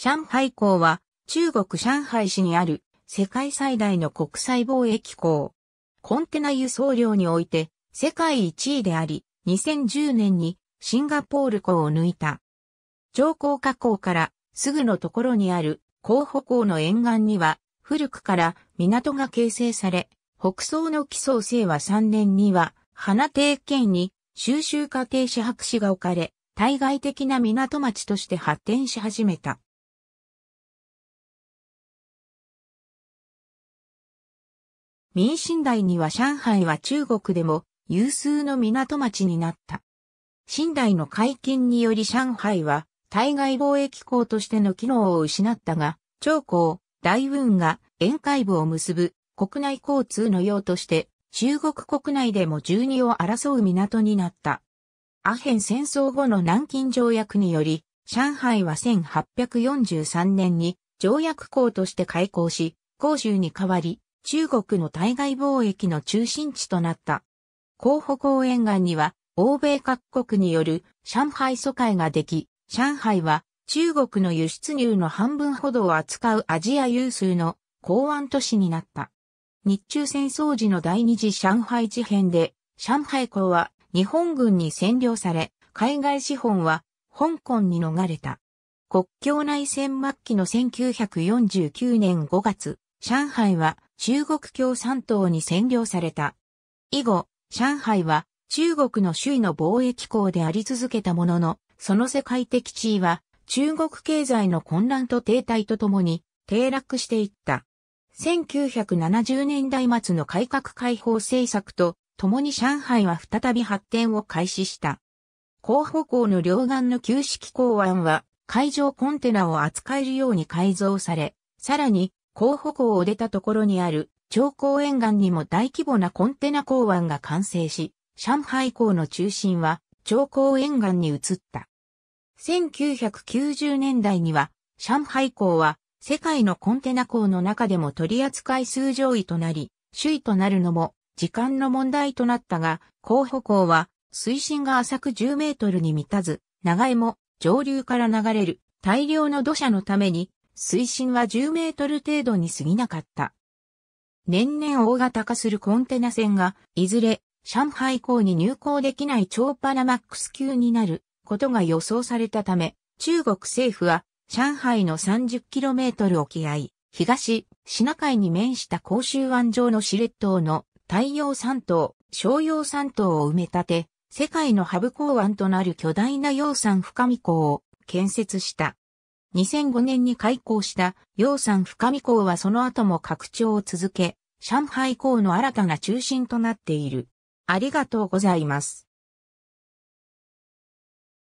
上海港は中国上海市にある世界最大の国際貿易港。コンテナ輸送量において世界1位であり、2010年にシンガポール港を抜いた。上港河港からすぐのところにある候補港の沿岸には古くから港が形成され、北総の基礎生は3年には花庭県に収集家庭市博士が置かれ、対外的な港町として発展し始めた。民進代には上海は中国でも有数の港町になった。新代の解禁により上海は対外貿易港としての機能を失ったが、長江、大運が沿海部を結ぶ国内交通の用として中国国内でも十二を争う港になった。アヘン戦争後の南京条約により、上海は1843年に条約港として開港し、広州に代わり、中国の対外貿易の中心地となった。候補公園岸には、欧米各国による上海疎開ができ、上海は中国の輸出入の半分ほどを扱うアジア有数の港湾都市になった。日中戦争時の第二次上海事変で、上海港は日本軍に占領され、海外資本は香港に逃れた。国境内戦末期の1949年5月、上海は中国共産党に占領された。以後、上海は中国の首位の貿易港であり続けたものの、その世界的地位は中国経済の混乱と停滞とともに低落していった。1970年代末の改革開放政策と共に上海は再び発展を開始した。広報港の両岸の旧式港湾は海上コンテナを扱えるように改造され、さらに候補港を出たところにある長江沿岸にも大規模なコンテナ港湾が完成し、上海港の中心は長江沿岸に移った。1990年代には、上海港は世界のコンテナ港の中でも取扱数上位となり、首位となるのも時間の問題となったが、候補港は水深が浅く10メートルに満たず、長江も上流から流れる大量の土砂のために水深は10メートル程度に過ぎなかった。年々大型化するコンテナ船が、いずれ上海港に入港できない超パラマックス級になることが予想されたため、中国政府は上海の3 0キロメートル沖合、東、シナ海に面した甲州湾上のシレッ島の太陽山島、商用山島を埋め立て、世界のハブ港湾となる巨大な洋山深見港を建設した。2005年に開港した洋山深見港はその後も拡張を続け、上海港の新たな中心となっている。ありがとうございます。